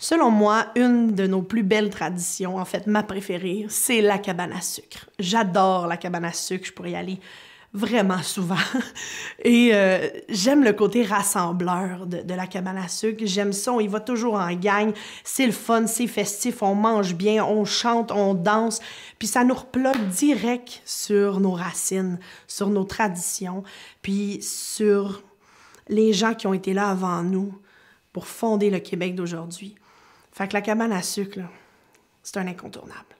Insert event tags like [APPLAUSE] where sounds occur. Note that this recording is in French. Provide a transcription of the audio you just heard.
Selon moi, une de nos plus belles traditions, en fait ma préférée, c'est la cabane à sucre. J'adore la cabane à sucre, je pourrais y aller vraiment souvent. [LAUGHS] Et euh, j'aime le côté rassembleur de, de, la cabane à sucre. J'aime ça, on y va toujours en gang. C'est le fun, c'est festif, on mange bien, on chante, on danse. Puis ça nous reploque direct sur nos racines, sur nos traditions, puis sur les gens qui ont été là avant nous pour fonder le Québec d'aujourd'hui. Fait que la cabane à sucre, c'est un incontournable.